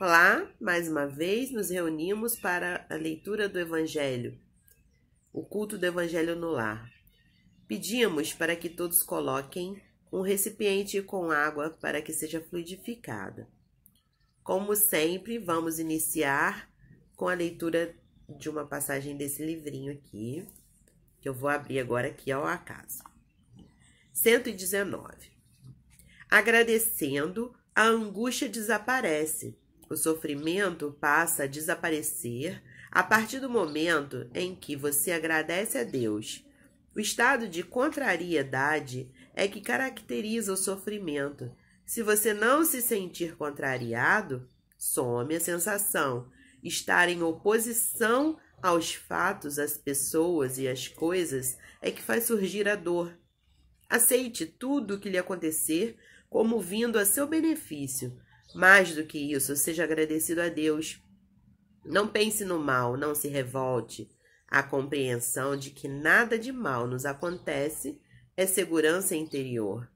Olá, mais uma vez nos reunimos para a leitura do Evangelho, o culto do Evangelho no lar. Pedimos para que todos coloquem um recipiente com água para que seja fluidificada. Como sempre, vamos iniciar com a leitura de uma passagem desse livrinho aqui, que eu vou abrir agora aqui ao acaso. 119. Agradecendo, a angústia desaparece. O sofrimento passa a desaparecer a partir do momento em que você agradece a Deus. O estado de contrariedade é que caracteriza o sofrimento. Se você não se sentir contrariado, some a sensação. Estar em oposição aos fatos, às pessoas e às coisas é que faz surgir a dor. Aceite tudo o que lhe acontecer como vindo a seu benefício. Mais do que isso, seja agradecido a Deus. Não pense no mal, não se revolte. A compreensão de que nada de mal nos acontece é segurança interior.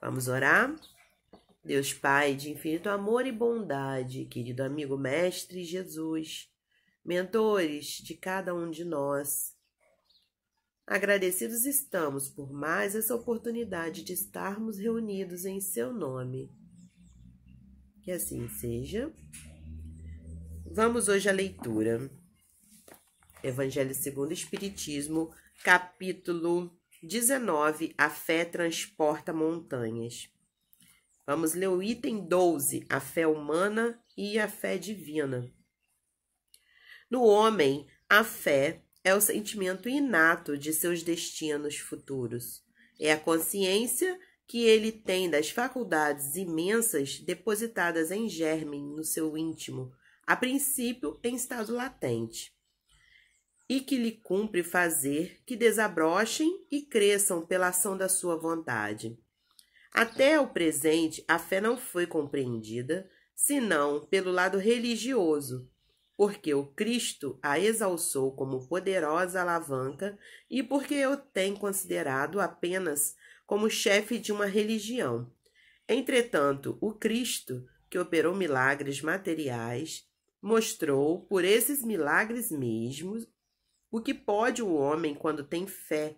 Vamos orar? Deus Pai de infinito amor e bondade, querido amigo Mestre Jesus, mentores de cada um de nós, agradecidos estamos por mais essa oportunidade de estarmos reunidos em seu nome. Que assim seja. Vamos hoje à leitura. Evangelho segundo o Espiritismo, capítulo 19. A fé transporta montanhas. Vamos ler o item 12, a fé humana e a fé divina. No homem, a fé é o sentimento inato de seus destinos futuros. É a consciência que ele tem das faculdades imensas depositadas em germe no seu íntimo, a princípio em estado latente e que lhe cumpre fazer que desabrochem e cresçam pela ação da sua vontade. Até o presente, a fé não foi compreendida senão pelo lado religioso, porque o Cristo a exalçou como poderosa alavanca e porque eu tenho considerado apenas como chefe de uma religião. Entretanto, o Cristo, que operou milagres materiais, mostrou por esses milagres mesmos o que pode o homem quando tem fé?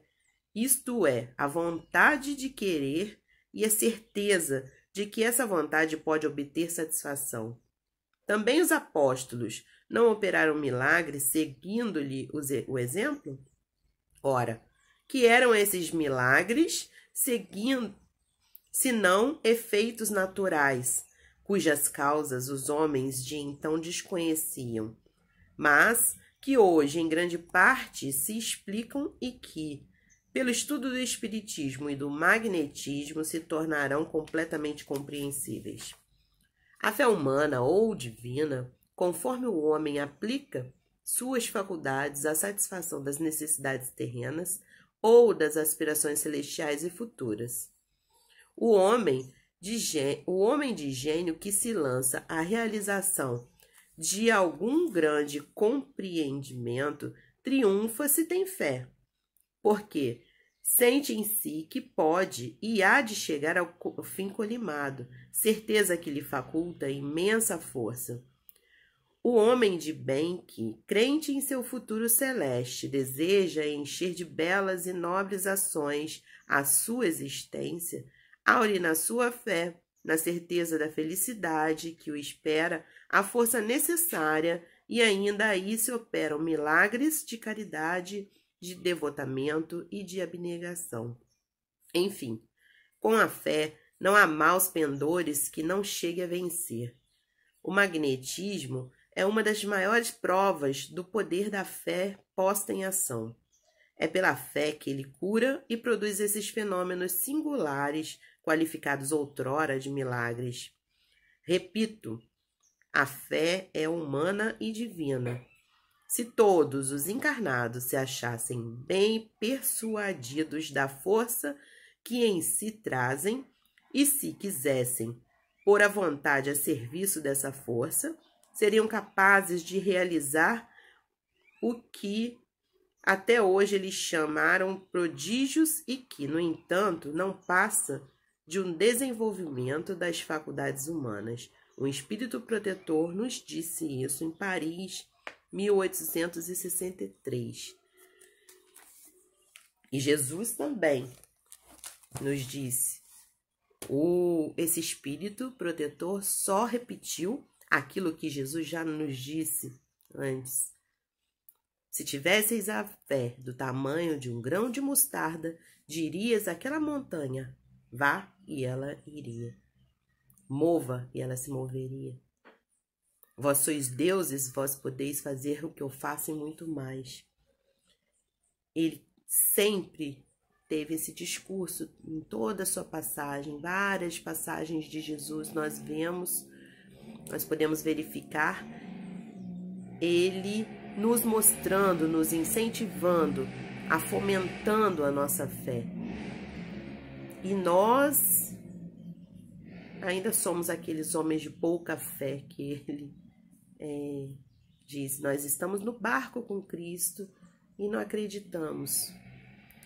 Isto é, a vontade de querer e a certeza de que essa vontade pode obter satisfação. Também os apóstolos não operaram milagres seguindo-lhe o exemplo? Ora, que eram esses milagres seguindo, senão efeitos naturais, cujas causas os homens de então desconheciam. Mas que hoje, em grande parte, se explicam e que, pelo estudo do Espiritismo e do magnetismo, se tornarão completamente compreensíveis. A fé humana ou divina, conforme o homem aplica suas faculdades à satisfação das necessidades terrenas ou das aspirações celestiais e futuras. O homem de gênio, o homem de gênio que se lança à realização de algum grande compreendimento, triunfa se tem fé, porque sente em si que pode e há de chegar ao fim colimado, certeza que lhe faculta imensa força. O homem de bem que, crente em seu futuro celeste, deseja encher de belas e nobres ações a sua existência, aure na sua fé na certeza da felicidade que o espera, a força necessária e ainda aí se operam milagres de caridade, de devotamento e de abnegação. Enfim, com a fé não há maus pendores que não chegue a vencer. O magnetismo é uma das maiores provas do poder da fé posta em ação. É pela fé que ele cura e produz esses fenômenos singulares qualificados outrora de milagres. Repito, a fé é humana e divina. Se todos os encarnados se achassem bem persuadidos da força que em si trazem e se quisessem pôr a vontade a serviço dessa força, seriam capazes de realizar o que até hoje eles chamaram prodígios e que, no entanto, não passa de um desenvolvimento das faculdades humanas. Um espírito protetor nos disse isso em Paris, 1863. E Jesus também nos disse. O, esse espírito protetor só repetiu aquilo que Jesus já nos disse antes. Se tivesseis a fé do tamanho de um grão de mostarda, dirias àquela montanha: Vá e ela iria. Mova e ela se moveria. Vós sois deuses, vós podeis fazer o que eu faço e muito mais. Ele sempre teve esse discurso em toda a sua passagem, várias passagens de Jesus nós vemos, nós podemos verificar ele nos mostrando, nos incentivando, a fomentando a nossa fé. E nós ainda somos aqueles homens de pouca fé que ele é, diz. Nós estamos no barco com Cristo e não acreditamos.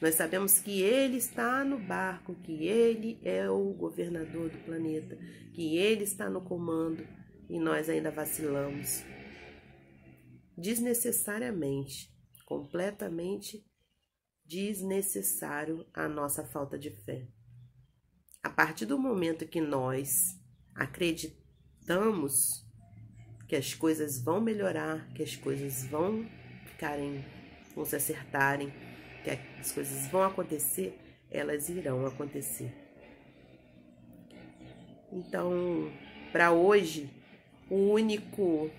Nós sabemos que ele está no barco, que ele é o governador do planeta, que ele está no comando e nós ainda vacilamos. Desnecessariamente, completamente desnecessário a nossa falta de fé. A partir do momento que nós acreditamos que as coisas vão melhorar, que as coisas vão ficarem, vão se acertarem, que as coisas vão acontecer, elas irão acontecer. Então, para hoje, o único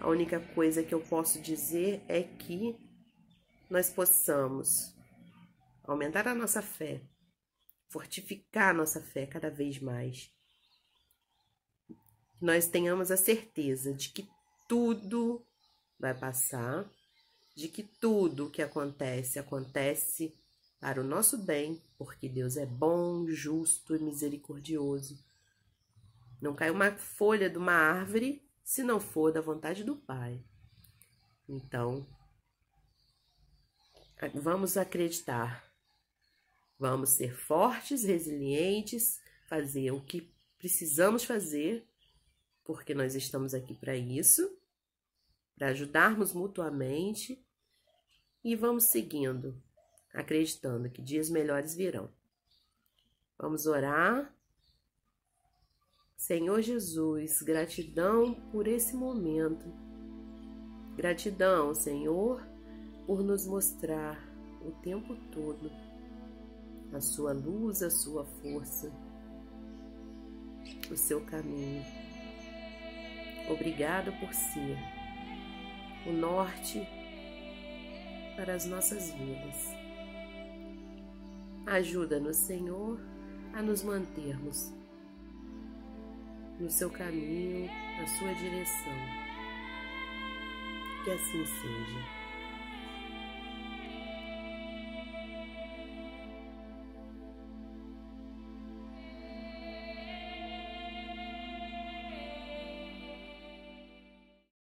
a única coisa que eu posso dizer é que nós possamos aumentar a nossa fé, fortificar nossa fé cada vez mais. Que nós tenhamos a certeza de que tudo vai passar, de que tudo o que acontece, acontece para o nosso bem, porque Deus é bom, justo e misericordioso. Não cai uma folha de uma árvore se não for da vontade do Pai. Então, vamos acreditar Vamos ser fortes, resilientes, fazer o que precisamos fazer, porque nós estamos aqui para isso, para ajudarmos mutuamente e vamos seguindo, acreditando que dias melhores virão. Vamos orar. Senhor Jesus, gratidão por esse momento. Gratidão, Senhor, por nos mostrar o tempo todo a sua luz, a sua força, o seu caminho. Obrigado por ser o norte para as nossas vidas. Ajuda-nos, Senhor, a nos mantermos no seu caminho, na sua direção. Que assim seja.